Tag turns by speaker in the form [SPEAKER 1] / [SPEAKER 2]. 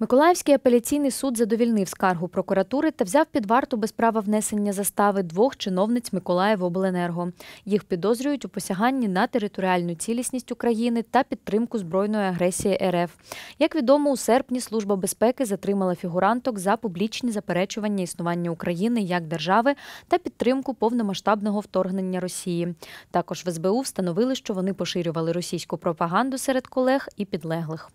[SPEAKER 1] Миколаївський апеляційний суд задовільнив скаргу прокуратури та взяв під варту без права внесення застави двох чиновниць Миколаївобленерго. Їх підозрюють у посяганні на територіальну цілісність України та підтримку збройної агресії РФ. Як відомо, у серпні служба безпеки затримала фігуранток за публічні заперечування існування України як держави та підтримку повномасштабного вторгнення Росії. Також в СБУ встановили, що вони поширювали російську пропаганду серед колег і підлеглих.